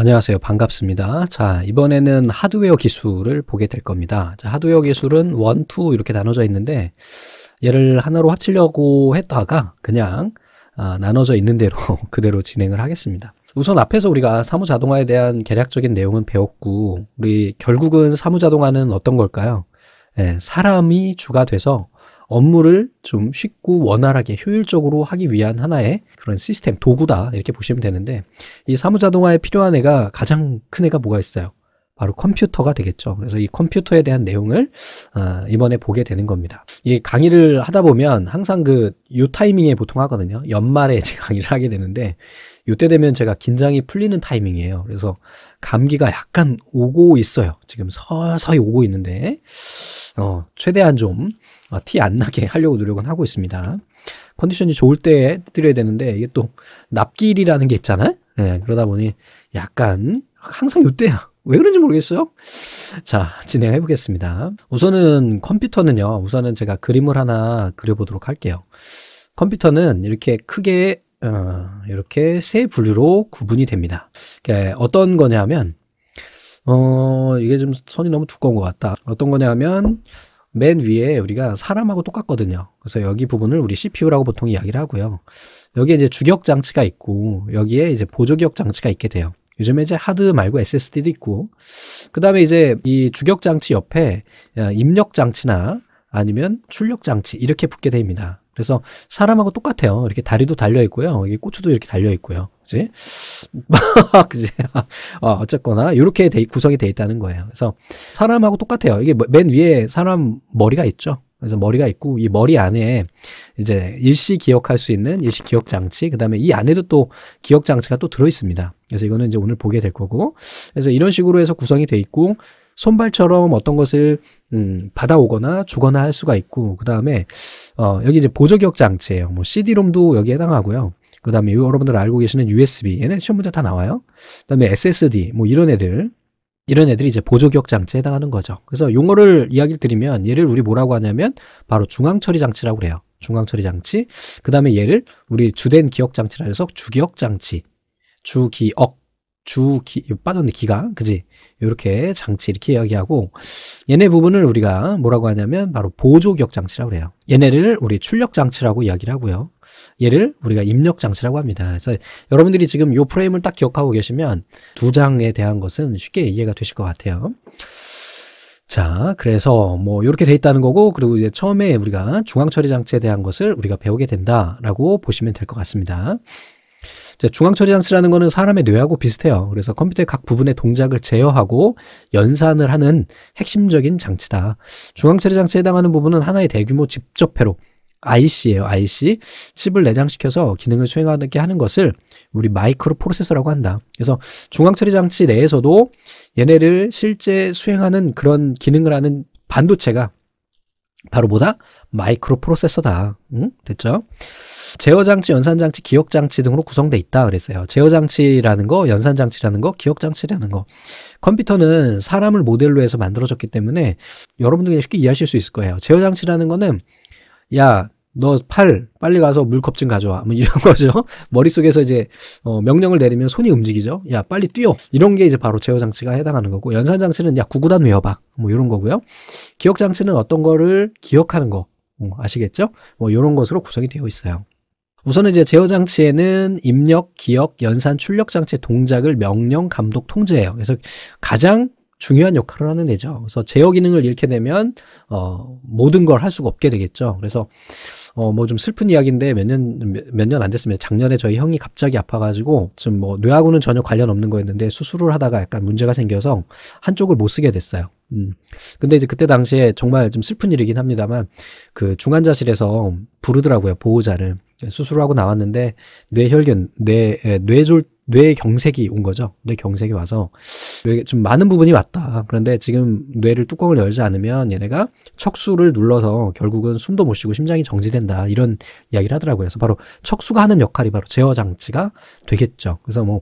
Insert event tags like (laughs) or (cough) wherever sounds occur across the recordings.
안녕하세요. 반갑습니다. 자, 이번에는 하드웨어 기술을 보게 될 겁니다. 자, 하드웨어 기술은 원, 투 이렇게 나눠져 있는데 얘를 하나로 합치려고 했다가 그냥 아, 나눠져 있는 대로 (laughs) 그대로 진행을 하겠습니다. 우선 앞에서 우리가 사무자동화에 대한 계략적인 내용은 배웠고 우리 결국은 사무자동화는 어떤 걸까요? 예, 사람이 주가 돼서 업무를 좀 쉽고 원활하게 효율적으로 하기 위한 하나의 그런 시스템, 도구다. 이렇게 보시면 되는데 이 사무자동화에 필요한 애가 가장 큰 애가 뭐가 있어요? 바로 컴퓨터가 되겠죠. 그래서 이 컴퓨터에 대한 내용을 아, 이번에 보게 되는 겁니다. 이 강의를 하다 보면 항상 그 요 타이밍에 보통 하거든요. 연말에 (laughs) 제 강의를 하게 되는데 요때 되면 제가 긴장이 풀리는 타이밍이에요. 그래서 감기가 약간 오고 있어요. 지금 서서히 오고 있는데, 어, 최대한 좀 티안 어, 나게 (laughs) 하려고 노력은 하고 있습니다. 컨디션이 좋을 때 드려야 되는데, 이게 또 납길이라는 게 있잖아요? 네, 그러다 보니 약간 항상 요때야. (laughs) 왜 그런지 모르겠어요. 자, 진행해 보겠습니다. 우선은 컴퓨터는요. 우선은 제가 그림을 하나 그려보도록 할게요. 컴퓨터는 이렇게 크게 어, 이렇게 세 분류로 구분이 됩니다. 그러니까 어떤 거냐 하면, 어, 이게 좀 선이 너무 두꺼운 것 같다. 어떤 거냐 하면, 맨 위에 우리가 사람하고 똑같거든요. 그래서 여기 부분을 우리 CPU라고 보통 이야기를 하고요. 여기에 이제 주격 장치가 있고, 여기에 이제 보조격 장치가 있게 돼요. 요즘에 이제 하드 말고 SSD도 있고, 그 다음에 이제 이 주격 장치 옆에 입력 장치나 아니면 출력 장치 이렇게 붙게 됩니다. 그래서 사람하고 똑같아요. 이렇게 다리도 달려 있고요. 이게 고추도 이렇게 달려 있고요. 그지? (laughs) 그지? 어, 어쨌거나 이렇게 돼, 구성이 돼 있다는 거예요. 그래서 사람하고 똑같아요. 이게 뭐 맨 위에 사람 머리가 있죠. 그래서 머리가 있고 이 머리 안에 이제 일시 기억할 수 있는 일시 기억 장치 그다음에 이 안에도 또 기억 장치가 또 들어 있습니다. 그래서 이거는 이제 오늘 보게 될 거고 그래서 이런 식으로 해서 구성이 돼 있고 손발처럼 어떤 것을 음, 받아오거나 주거나 할 수가 있고 그 다음에 어, 여기 이제 보조격 장치예요. 뭐 c d 롬도 여기에 해당하고요. 그 다음에 여러분들 알고 계시는 USB 얘네 시험 문제 다 나와요. 그 다음에 SSD 뭐 이런 애들 이런 애들이 이제 보조격 장치에 해당하는 거죠. 그래서 용어를 이야기를 드리면 얘를 우리 뭐라고 하냐면 바로 중앙 처리 장치라고 그래요. 중앙 처리 장치. 그 다음에 얘를 우리 주된 기억 장치라 해서 주기억 장치, 주기억 주 기, 빠졌네 기가 그지 이렇게 장치 이렇게 이야기하고 얘네 부분을 우리가 뭐라고 하냐면 바로 보조격 장치라고 그래요 얘네를 우리 출력 장치라고 이야기를 하고요 얘를 우리가 입력 장치라고 합니다 그래서 여러분들이 지금 요 프레임을 딱 기억하고 계시면 두 장에 대한 것은 쉽게 이해가 되실 것 같아요 자, 그래서 뭐 이렇게 돼 있다는 거고 그리고 이제 처음에 우리가 중앙 처리 장치에 대한 것을 우리가 배우게 된다라고 보시면 될 것 같습니다. 중앙처리 장치라는 거는 사람의 뇌하고 비슷해요. 그래서 컴퓨터의 각 부분의 동작을 제어하고 연산을 하는 핵심적인 장치다. 중앙처리 장치에 해당하는 부분은 하나의 대규모 집접회로 IC예요, IC. 칩을 내장시켜서 기능을 수행하게 하는 것을 우리 마이크로 프로세서라고 한다. 그래서 중앙처리 장치 내에서도 얘네를 실제 수행하는 그런 기능을 하는 반도체가 바로 뭐다? 마이크로 프로세서다. 응? 됐죠? 제어장치, 연산장치, 기억장치 등으로 구성돼 있다 그랬어요. 제어장치라는 거, 연산장치라는 거, 기억장치라는 거. 컴퓨터는 사람을 모델로 해서 만들어졌기 때문에 여러분들이 쉽게 이해하실 수 있을 거예요. 제어장치라는 거는 야, 너팔 빨리 가서 물컵 좀 가져와. 뭐 이런 (laughs) 거죠. 머릿속에서 이제 어, 명령을 내리면 손이 움직이죠. 야, 빨리 뛰어. 이런 게 이제 바로 제어 장치가 해당하는 거고 연산 장치는 야, 구구단 외워 봐. 뭐 이런 거고요. 기억 장치는 어떤 거를 기억하는 거. 어, 아시겠죠? 뭐 이런 것으로 구성이 되어 있어요. 우선 은 이제 제어 장치에는 입력, 기억, 연산, 출력 장치 동작을 명령, 감독, 통제해요. 그래서 가장 중요한 역할을 하는 애죠. 그래서 제어 기능을 잃게 되면 어, 모든 걸 할 수가 없게 되겠죠. 그래서 어, 뭐 좀 슬픈 이야기인데 몇 년, 몇 년 안 됐습니다. 작년에 저희 형이 갑자기 아파가지고 지금 뭐 뇌하고는 전혀 관련 없는 거였는데 수술을 하다가 약간 문제가 생겨서 한쪽을 못 쓰게 됐어요. 음. 근데 이제 그때 당시에 정말 좀 슬픈 일이긴 합니다만 그 중환자실에서 부르더라고요 보호자를 수술하고 나왔는데 뇌혈균 뇌 예, 뇌졸 뇌 경색이 온 거죠. 뇌 경색이 와서 뇌좀 많은 부분이 왔다. 그런데 지금 뇌를 뚜껑을 열지 않으면 얘네가 척수를 눌러서 결국은 숨도 못 쉬고 심장이 정지된다. 이런 이야기를 하더라고요. 그래서 바로 척수가 하는 역할이 바로 제어 장치가 되겠죠. 그래서 뭐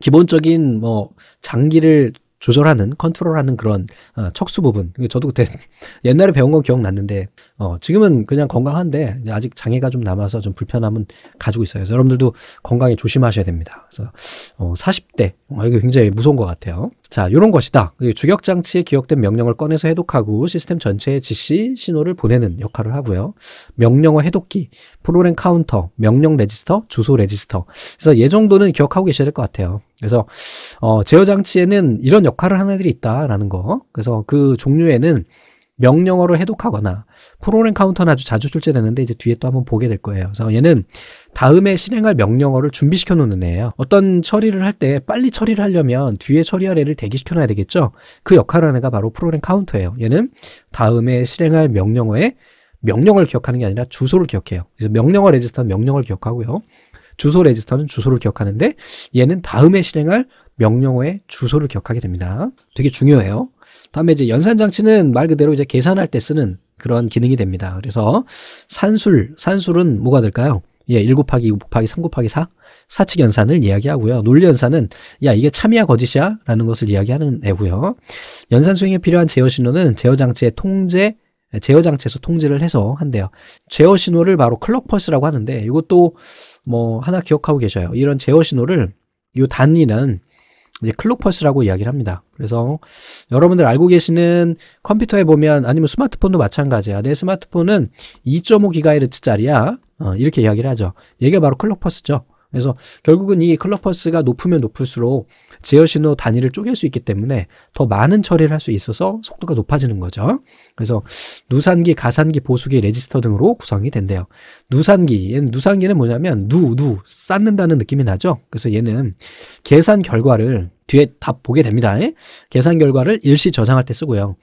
기본적인 뭐 장기를 조절하는 컨트롤하는 그런 어, 척수 부분. 저도 그때 (laughs) 옛날에 배운 건 기억났는데 어, 지금은 그냥 건강한데 아직 장애가 좀 남아서 좀 불편함은 가지고 있어요. 여러분들도 건강에 조심하셔야 됩니다. 그래서 어, 40대 어, 이게 굉장히 무서운 것 같아요. 자, 요런 것이다. 주격 장치에 기억된 명령을 꺼내서 해독하고 시스템 전체에 지시 신호를 보내는 역할을 하고요. 명령어 해독기, 프로그램 카운터, 명령 레지스터, 주소 레지스터. 그래서 예 정도는 기억하고 계셔야 될 것 같아요. 그래서 어, 제어 장치에는 이런 역할을 하는 애들이 있다라는 거. 그래서 그 종류에는 명령어로 해독하거나 프로그램 카운터는 아주 자주 출제되는데 이제 뒤에 또 한번 보게 될 거예요. 그래서 얘는 다음에 실행할 명령어를 준비시켜 놓는 애예요. 어떤 처리를 할 때 빨리 처리를 하려면 뒤에 처리할 애를 대기시켜 놔야 되겠죠. 그 역할을 하는 애가 바로 프로그램 카운터예요. 얘는 다음에 실행할 명령어의 명령을 기억하는 게 아니라 주소를 기억해요. 그래서 명령어 레지스터는 명령을 기억하고요. 주소 레지스터는 주소를 기억하는데 얘는 다음에 실행할 명령어의 주소를 기억하게 됩니다. 되게 중요해요. 다음에 이제 연산 장치는 말 그대로 이제 계산할 때 쓰는 그런 기능이 됩니다. 그래서 산술, 산술은 뭐가 될까요? 예, 1 곱하기 2 곱하기 3 곱하기 4 사측 연산을 이야기하고요. 논리 연산은 야 이게 참이야 거짓이야 라는 것을 이야기하는 애고요. 연산 수행에 필요한 제어 신호는 제어 장치의 통제 제어 장치에서 통제를 해서 한대요. 제어 신호를 바로 클럭 펄스라고 하는데 이것도 뭐 하나 기억하고 계셔요. 이런 제어 신호를 이 단위는 이제 클록펄스라고 이야기를 합니다. 그래서 여러분들 알고 계시는 컴퓨터에 보면 아니면 스마트폰도 마찬가지야. 내 스마트폰은 2.5 기가헤르츠짜리야. 어, 이렇게 이야기를 하죠. 얘가 바로 클록펄스죠. 그래서 결국은 이 클러퍼스가 높으면 높을수록 제어 신호 단위를 쪼갤 수 있기 때문에 더 많은 처리를 할 수 있어서 속도가 높아지는 거죠. 그래서 누산기, 가산기, 보수기, 레지스터 등으로 구성이 된대요. 누산기, 누산기는 뭐냐면 누, 누, 쌓는다는 느낌이 나죠. 그래서 얘는 계산 결과를 뒤에 다 보게 됩니다. 계산 결과를 일시 저장할 때 쓰고요.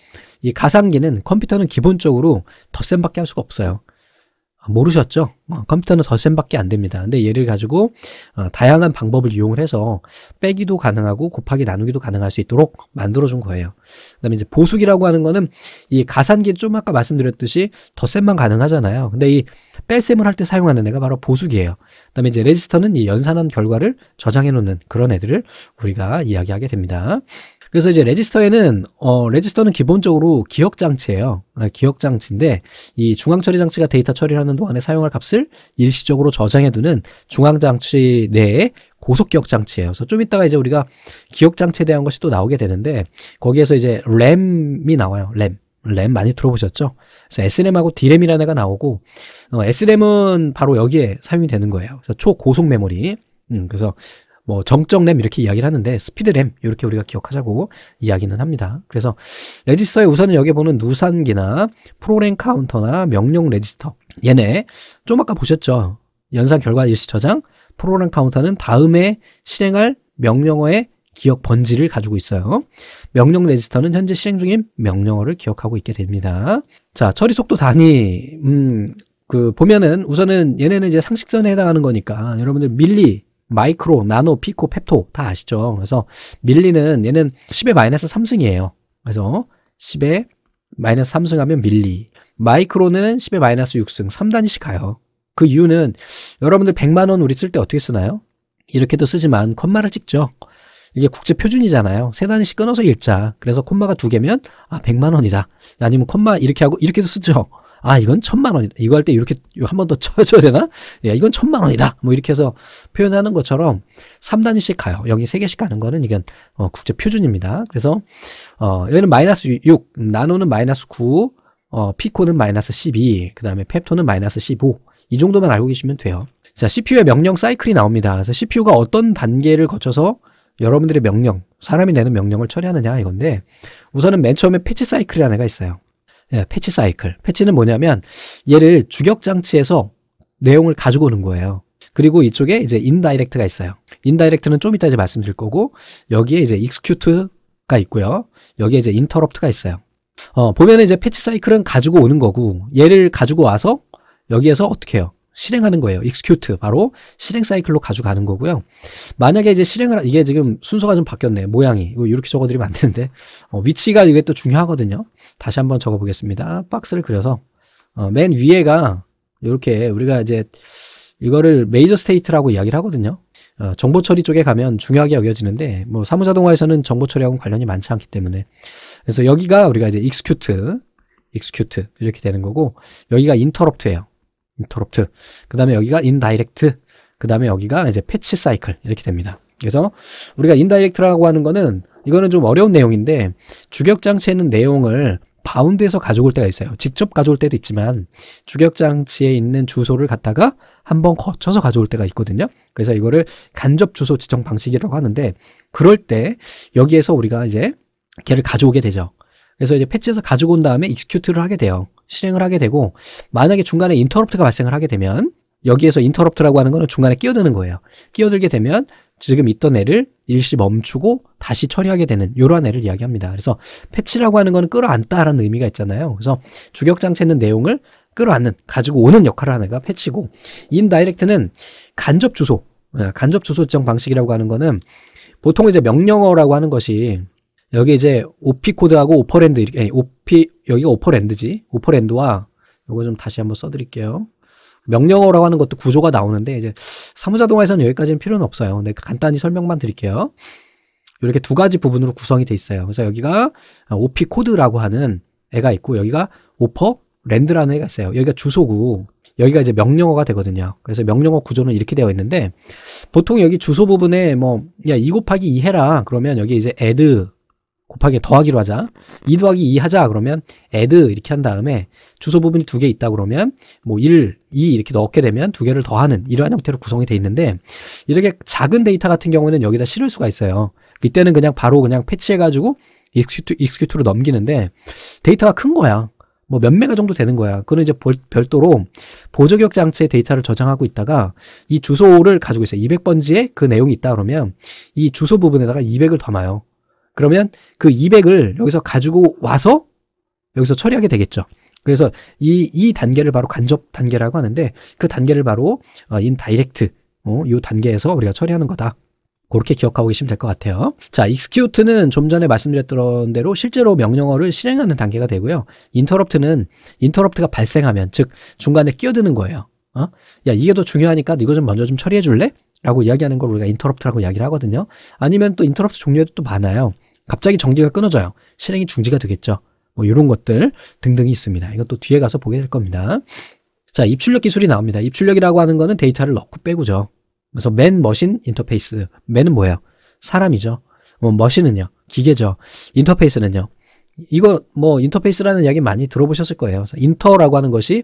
이가산기는 컴퓨터는 기본적으로 덧셈밖에 할 수가 없어요. 모르셨죠? 어, 컴퓨터는 덧셈밖에 안 됩니다. 근데 얘를 가지고 어, 다양한 방법을 이용을 해서 빼기도 가능하고 곱하기 나누기도 가능할 수 있도록 만들어준 거예요. 그다음에 이제 보수기라고 하는 거는 이 가산기 좀 아까 말씀드렸듯이 덧셈만 가능하잖아요. 근데 이 뺄셈을 할 때 사용하는 애가 바로 보수기예요. 그다음에 이제 레지스터는 이 연산한 결과를 저장해 놓는 그런 애들을 우리가 이야기하게 됩니다. 그래서 이제 레지스터에는 어, 레지스터는 기본적으로 기억 장치예요. 아, 기억 장치인데 이 중앙 처리 장치가 데이터 처리를 하는 동안에 사용할 값을 일시적으로 저장해 두는 중앙 장치 내에 고속 기억 장치예요. 그래서 좀 이따가 이제 우리가 기억 장치에 대한 것이 또 나오게 되는데 거기에서 이제 램이 나와요. 램. 램 많이 들어보셨죠? 그래서 SRAM하고 D램이라는 애가 나오고 어, SRAM은 바로 여기에 사용이 되는 거예요. 그래서 초고속 메모리. 음, 그래서 뭐 정적램 이렇게 이야기를 하는데 스피드램 이렇게 우리가 기억하자고 이야기는 합니다. 그래서 레지스터에 우선은 여기 보는 누산기나 프로램 카운터나 명령 레지스터 얘네 좀 아까 보셨죠? 연산 결과 일시 저장 프로램 카운터는 다음에 실행할 명령어의 기억 번지를 가지고 있어요. 명령 레지스터는 현재 실행 중인 명령어를 기억하고 있게 됩니다. 자, 처리 속도 단위. 음, 그 보면은 우선은 얘네는 이제 상식선에 해당하는 거니까 여러분들 밀리 마이크로, 나노, 피코, 펩토 다 아시죠? 그래서 밀리는 얘는 10의 마이너스 3승이에요. 그래서 10의 마이너스 3승 하면 밀리. 마이크로는 10의 마이너스 6승, 3단위씩 가요. 그 이유는 여러분들 100만 원 우리 쓸 때 어떻게 쓰나요? 이렇게도 쓰지만 콤마를 찍죠. 이게 국제 표준이잖아요. 3 단위씩 끊어서 읽자. 그래서 콤마가 두 개면 아 100만 원이다. 아니면 콤마 이렇게 하고 이렇게도 쓰죠. 아 이건 천만 원이다. 이거 할 때 이렇게 한 번 더 (laughs) 쳐줘야 되나? 야 예, 이건 천만 원이다. 뭐 이렇게 해서 표현하는 것처럼 3단위씩 가요. 여기 3개씩 가는 거는 이건 어, 국제 표준입니다. 그래서 어, 여기는 마이너스 6, 나노는 마이너스 9, 어, 피코는 마이너스 12, 그 다음에 펩토는 마이너스 15. 이 정도만 알고 계시면 돼요. 자, CPU의 명령 사이클이 나옵니다. 그래서 CPU가 어떤 단계를 거쳐서 여러분들의 명령, 사람이 내는 명령을 처리하느냐 이건데 우선은 맨 처음에 패치 사이클이라는 애가 있어요. 예, 패치 사이클. 패치는 뭐냐면 얘를 주격 장치에서 내용을 가지고 오는 거예요. 그리고 이쪽에 이제 인다이렉트가 있어요. 인다이렉트는 좀 이따 이제 말씀드릴 거고 여기에 이제 익스큐트가 있고요. 여기에 이제 인터럽트가 있어요. 어, 보면은 이제 패치 사이클은 가지고 오는 거고 얘를 가지고 와서 여기에서 어떻게 해요? 실행하는 거예요. execute 바로 실행 사이클로 가져가는 거고요. 만약에 이제 실행을 이게 지금 순서가 좀 바뀌었네 모양이 이거 이렇게 적어드리면 안 되는데 어, 위치가 이게 또 중요하거든요. 다시 한번 적어보겠습니다. 박스를 그려서 어, 맨 위에가 이렇게 우리가 이제 이거를 메이저 스테이트라고 이야기를 하거든요. 어, 정보 처리 쪽에 가면 중요하게 여겨지는데 뭐 사무자동화에서는 정보 처리하고 관련이 많지 않기 때문에 그래서 여기가 우리가 이제 execute, execute 이렇게 되는 거고 여기가 interrupt예요. 인터럽트. 그 다음에 여기가 인다이렉트. 그 다음에 여기가 이제 패치 사이클. 이렇게 됩니다. 그래서 우리가 인다이렉트라고 하는 거는 이거는 좀 어려운 내용인데 주격 장치에 있는 내용을 바운드에서 가져올 때가 있어요. 직접 가져올 때도 있지만 주격 장치에 있는 주소를 갖다가 한번 거쳐서 가져올 때가 있거든요. 그래서 이거를 간접 주소 지정 방식이라고 하는데 그럴 때 여기에서 우리가 이제 걔를 가져오게 되죠. 그래서 이제 패치해서 가지고 온 다음에 익스큐트를 하게 돼요. 실행을 하게 되고 만약에 중간에 인터럽트가 발생을 하게 되면 여기에서 인터럽트라고 하는 거는 중간에 끼어드는 거예요. 끼어들게 되면 지금 있던 애를 일시 멈추고 다시 처리하게 되는 이러한 애를 이야기합니다. 그래서 패치라고 하는 거는 끌어안다라는 의미가 있잖아요. 그래서 주격장치 에 있는 내용을 끌어안는, 가지고 오는 역할을 하는 애가 패치고 인다이렉트는 간접 주소, 예, 간접 주소 지정 방식이라고 하는 거는 보통 이제 명령어라고 하는 것이 여기 이제 오피 코드하고 오퍼랜드 이렇게 아니, 오피 여기가 오퍼랜드지 오퍼랜드와 이거 좀 다시 한번 써드릴게요. 명령어라고 하는 것도 구조가 나오는데 이제 사무자동화에서는 여기까지는 필요는 없어요. 근데 네, 간단히 설명만 드릴게요. 이렇게 두 가지 부분으로 구성이 돼 있어요. 그래서 여기가 오피 코드라고 하는 애가 있고 여기가 오퍼 랜드라는 애가 있어요. 여기가 주소고 여기가 이제 명령어가 되거든요. 그래서 명령어 구조는 이렇게 되어 있는데 보통 여기 주소 부분에 뭐야이 곱하기 2 해라 그러면 여기 이제 add 곱하기 더하기로 하자. 2 더하기 2 하자 그러면 add 이렇게 한 다음에 주소 부분이 두 개 있다 그러면 뭐 1, 2 이렇게 넣게 되면 두 개를 더하는 이러한 형태로 구성이 돼 있는데 이렇게 작은 데이터 같은 경우는 에 여기다 실을 수가 있어요. 이때는 그냥 바로 그냥 패치해 가지고 익스큐트, 익스큐트로 넘기는데 데이터가 큰 거야. 뭐 몇 메가 정도 되는 거야. 그거는 이제 별도로 보조격 장치의 데이터를 저장하고 있다가 이 주소를 가지고 있어요. 200번지에 그 내용이 있다 그러면 이 주소 부분에다가 200을 담아요. 그러면 그 200을 여기서 가지고 와서 여기서 처리하게 되겠죠. 그래서 이, 이 단계를 바로 간접 단계라고 하는데 그 단계를 바로 어, 인다이렉트 어, 이 단계에서 우리가 처리하는 거다. 그렇게 기억하고 계시면 될 것 같아요. 자, execute는 좀 전에 말씀드렸던 대로 실제로 명령어를 실행하는 단계가 되고요. interrupt는 interrupt가 발생하면 즉 중간에 끼어드는 거예요. 어? 야, 이게 더 중요하니까 이거 좀 먼저 좀 처리해 줄래? 라고 이야기하는 걸 우리가 인터럽트라고 이야기를 하거든요. 아니면 또 인터럽트 종류도 또 많아요. 갑자기 정지가 끊어져요. 실행이 중지가 되겠죠. 뭐 이런 것들 등등이 있습니다. 이것도 뒤에 가서 보게 될 겁니다. 자, 입출력 기술이 나옵니다. 입출력이라고 하는 거는 데이터를 넣고 빼고죠. 그래서 맨 머신 인터페이스. 맨은 뭐예요? 사람이죠. 뭐 머신은요. 기계죠. 인터페이스는요. 이거 뭐 인터페이스라는 이야기 많이 들어보셨을 거예요. 인터라고 하는 것이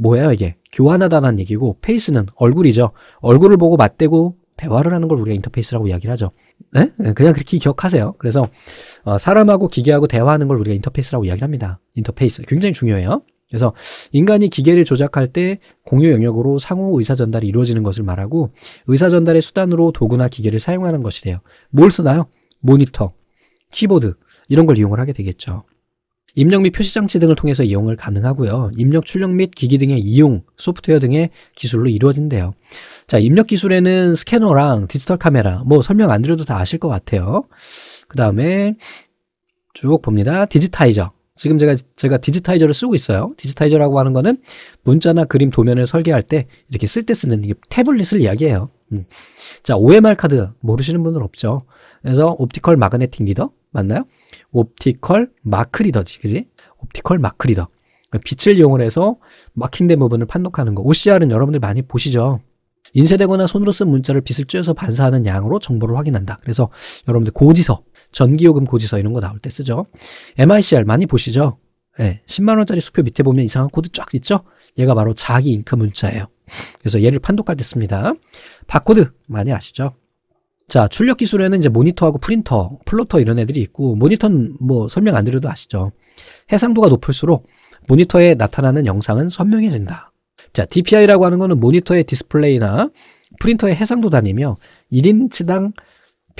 뭐예요 이게? 교환하다라는 얘기고 페이스는 얼굴이죠. 얼굴을 보고 맞대고 대화를 하는 걸 우리가 인터페이스라고 이야기를 하죠. 네? 네 그냥 그렇게 기억하세요. 그래서 어, 사람하고 기계하고 대화하는 걸 우리가 인터페이스라고 이야기를 합니다. 인터페이스 굉장히 중요해요. 그래서 인간이 기계를 조작할 때 공유 영역으로 상호 의사 전달이 이루어지는 것을 말하고 의사 전달의 수단으로 도구나 기계를 사용하는 것이래요. 뭘 쓰나요? 모니터, 키보드 이런 걸 이용을 하게 되겠죠. 입력 및 표시 장치 등을 통해서 이용을 가능하고요. 입력, 출력 및 기기 등의 이용, 소프트웨어 등의 기술로 이루어진대요. 자, 입력 기술에는 스캐너랑 디지털 카메라, 뭐 설명 안 드려도 다 아실 것 같아요. 그 다음에 쭉 봅니다. 디지타이저. 지금 제가 제가 디지타이저를 쓰고 있어요. 디지타이저라고 하는 거는 문자나 그림 도면을 설계할 때 이렇게 쓸 때 쓰는 태블릿을 이야기해요. 음. 자, OMR 카드 모르시는 분은 없죠. 그래서 옵티컬 마그네틱 리더 맞나요? 옵티컬 마크 리더지, 그지? 옵티컬 마크 리더. 빛을 이용을 해서 마킹된 부분을 판독하는 거. OCR은 여러분들 많이 보시죠. 인쇄되거나 손으로 쓴 문자를 빛을 쬐어서 반사하는 양으로 정보를 확인한다. 그래서 여러분들 고지서, 전기요금 고지서 이런 거 나올 때 쓰죠. MICR 많이 보시죠? 예, 10만원짜리 수표 밑에 보면 이상한 코드 쫙 있죠? 얘가 바로 자기 인컴 문자예요. 그래서 얘를 판독할 때 씁니다. 바코드 많이 아시죠? 자, 출력 기술에는 이제 모니터하고 프린터, 플로터 이런 애들이 있고, 모니터는 뭐 설명 안 드려도 아시죠? 해상도가 높을수록 모니터에 나타나는 영상은 선명해진다. 자, DPI라고 하는 거는 모니터의 디스플레이나 프린터의 해상도 단위며 1인치당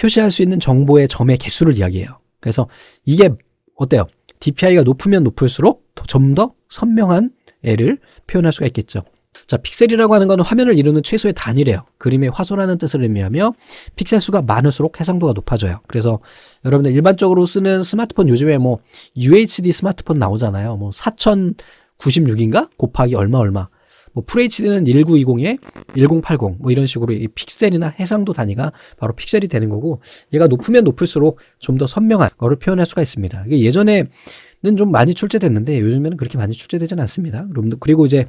표시할 수 있는 정보의 점의 개수를 이야기해요. 그래서 이게 어때요? DPI가 높으면 높을수록 좀 더 선명한 애를 표현할 수가 있겠죠. 자, 픽셀이라고 하는 건 화면을 이루는 최소의 단위래요. 그림의 화소라는 뜻을 의미하며 픽셀 수가 많을수록 해상도가 높아져요. 그래서 여러분들 일반적으로 쓰는 스마트폰 요즘에 뭐 UHD 스마트폰 나오잖아요. 뭐 4096인가 곱하기 얼마 얼마 뭐 FHD는 1920에 1080 뭐 이런 식으로 이 픽셀이나 해상도 단위가 바로 픽셀이 되는 거고 얘가 높으면 높을수록 좀 더 선명한 거를 표현할 수가 있습니다. 이게 예전에 는좀 많이 출제됐는데 요즘에는 그렇게 많이 출제되진 않습니다. 그리고 이제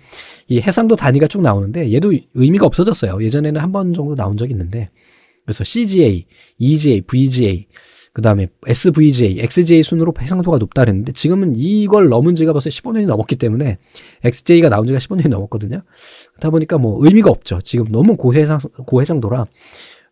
이 해상도 단위가 쭉 나오는데 얘도 의미가 없어졌어요. 예전에는 한 번 정도 나온 적이 있는데 그래서 CGA, EGA, VGA 그 다음에 SVJ, XJ 순으로 해상도가 높다 그랬는데 지금은 이걸 넘은 지가 벌써 15년이 넘었기 때문에 XJ가 나온 지가 15년이 넘었거든요. 그러다 보니까 뭐 의미가 없죠. 지금 너무 고해상, 고해상도라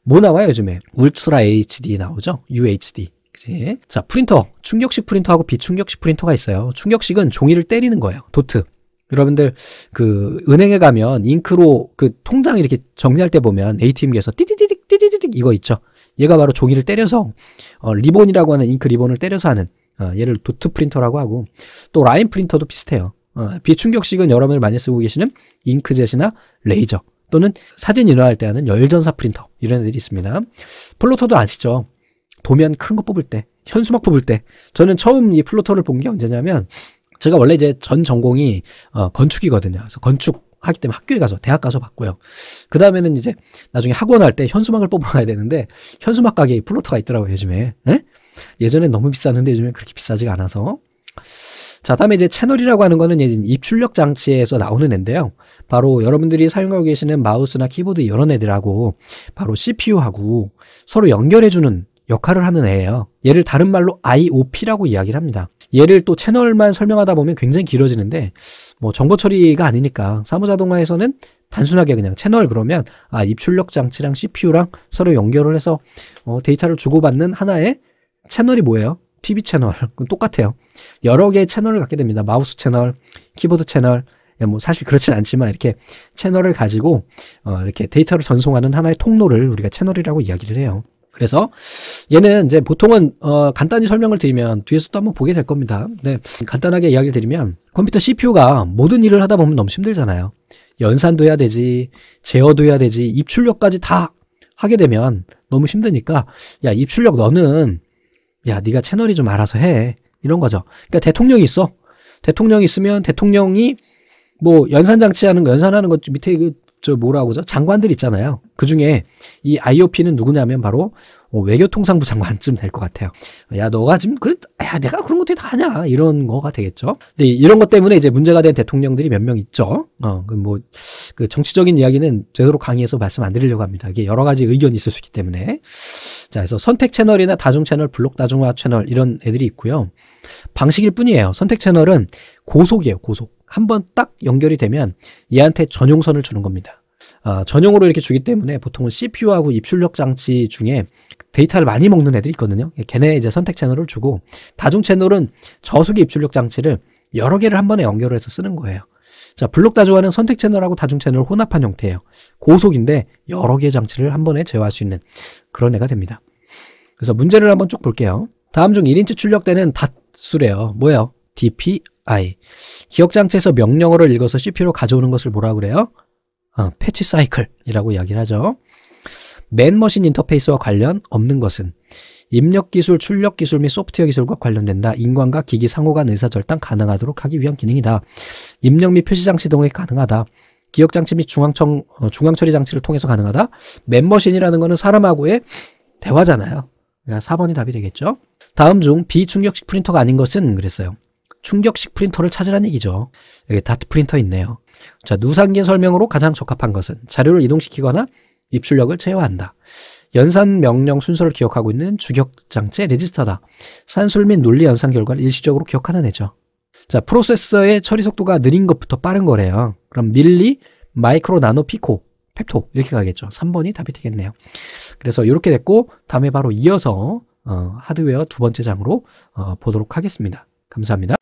뭐 나와요 요즘에? 울트라 HD 나오죠? UHD. 그치? 자, 프린터. 충격식 프린터하고 비충격식 프린터가 있어요. 충격식은 종이를 때리는 거예요. 도트. 여러분들 그 은행에 가면 잉크로 그 통장 이렇게 정리할 때 보면 ATM기에서 띠디디딕 띠디디딕 이거 있죠. 얘가 바로 종이를 때려서 어, 리본이라고 하는 잉크 리본을 때려서 하는 어, 얘를 도트 프린터라고 하고 또 라인 프린터도 비슷해요. 어, 비충격식은 여러분들 많이 쓰고 계시는 잉크젯이나 레이저 또는 사진 인화할 때 하는 열전사 프린터 이런 애들이 있습니다. 플로터도 아시죠? 도면 큰 거 뽑을 때 현수막 뽑을 때 저는 처음 이 플로터를 본 게 언제냐면 제가 원래 이제 전 전공이 어, 건축이거든요. 그래서 건축 하기 때문에 학교에 가서 대학 가서 봤고요. 그 다음에는 이제 나중에 학원 할때 현수막을 뽑아야 되는데 현수막 가게에 플로터가 있더라고요 요즘에. 예? 전에 너무 비쌌는데 요즘에 그렇게 비싸지가 않아서. 자, 다음에 이제 채널이라고 하는 거는 입출력 장치에서 나오는 앤데요. 바로 여러분들이 사용하고 계시는 마우스나 키보드 이런 애들하고 바로 CPU하고 서로 연결해주는 역할을 하는 애예요. 얘를 다른 말로 IOP라고 이야기를 합니다. 얘를 또 채널만 설명하다 보면 굉장히 길어지는데 뭐 정보 처리가 아니니까 사무자동화에서는 단순하게 그냥 채널 그러면 아 입출력 장치랑 CPU랑 서로 연결을 해서 어, 데이터를 주고받는 하나의 채널이 뭐예요? TV 채널 똑같아요. 여러 개의 채널을 갖게 됩니다. 마우스 채널, 키보드 채널, 예, 뭐 사실 그렇진 않지만 이렇게 채널을 가지고 어, 이렇게 데이터를 전송하는 하나의 통로를 우리가 채널이라고 이야기를 해요. 그래서 얘는 이제 보통은 어 간단히 설명을 드리면 뒤에서도 한번 보게 될 겁니다. 네, 간단하게 이야기를 드리면 컴퓨터 CPU가 모든 일을 하다 보면 너무 힘들잖아요. 연산도 해야 되지, 제어도 해야 되지, 입출력까지 다 하게 되면 너무 힘드니까 야 입출력 너는 야 네가 채널이 좀 알아서 해 이런 거죠. 그러니까 대통령이 있어. 대통령이 있으면 대통령이 뭐 연산 장치 하는 거 연산하는 것 밑에 그저 뭐라고 하죠 장관들 있잖아요. 그 중에 이 IOP는 누구냐면 바로 뭐 외교통상부 장관쯤 될 것 같아요. 야 너가 지금 그래 야 내가 그런 것들이 다 하냐 이런 거가 되겠죠. 근데 이런 것 때문에 이제 문제가 된 대통령들이 몇 명 있죠. 어그뭐그 뭐 그 정치적인 이야기는 되도록 강의해서 말씀 안 드리려고 합니다. 이게 여러 가지 의견이 있을 수 있기 때문에 자, 그래서 선택 채널이나 다중 채널, 블록 다중화 채널 이런 애들이 있고요. 방식일 뿐이에요. 선택 채널은 고속이에요. 고속. 한번 딱 연결이 되면 얘한테 전용선을 주는 겁니다. 아, 전용으로 이렇게 주기 때문에 보통은 CPU하고 입출력 장치 중에 데이터를 많이 먹는 애들이 있거든요. 걔네 이제 선택 채널을 주고 다중 채널은 저속의 입출력 장치를 여러 개를 한 번에 연결해서 쓰는 거예요. 자, 블록 다중화는 선택 채널하고 다중 채널을 혼합한 형태예요. 고속인데 여러 개의 장치를 한 번에 제어할 수 있는 그런 애가 됩니다. 그래서 문제를 한번 쭉 볼게요. 다음 중 1인치 출력되는 닷수래요. 뭐예요? DPI. 기억장치에서 명령어를 읽어서 CPU로 가져오는 것을 뭐라 그래요? 어, 패치 사이클이라고 이야기를 하죠. 맨머신 인터페이스와 관련 없는 것은 입력 기술, 출력 기술 및 소프트웨어 기술과 관련된다. 인간과 기기 상호 간 의사절단 가능하도록 하기 위한 기능이다. 입력 및 표시 장치 등이 가능하다. 기억 장치 및 중앙청 어, 중앙 처리 장치를 통해서 가능하다. 멤머신이라는 거는 사람하고의 대화잖아요. 그러니까 4번이 답이 되겠죠. 다음 중 비충격식 프린터가 아닌 것은 그랬어요. 충격식 프린터를 찾으라는 얘기죠. 여기 다트 프린터 있네요. 자, 누상계 설명으로 가장 적합한 것은 자료를 이동시키거나 입출력을 제어한다. 연산 명령 순서를 기억하고 있는 주격장치 레지스터다. 산술 및 논리 연산 결과를 일시적으로 기억하는 애죠. 자, 프로세서의 처리 속도가 느린 것부터 빠른 거래요. 그럼 밀리, 마이크로, 나노, 피코, 펩토 이렇게 가겠죠. 3번이 답이 되겠네요. 그래서 이렇게 됐고 다음에 바로 이어서 어, 하드웨어 두 번째 장으로 어, 보도록 하겠습니다. 감사합니다.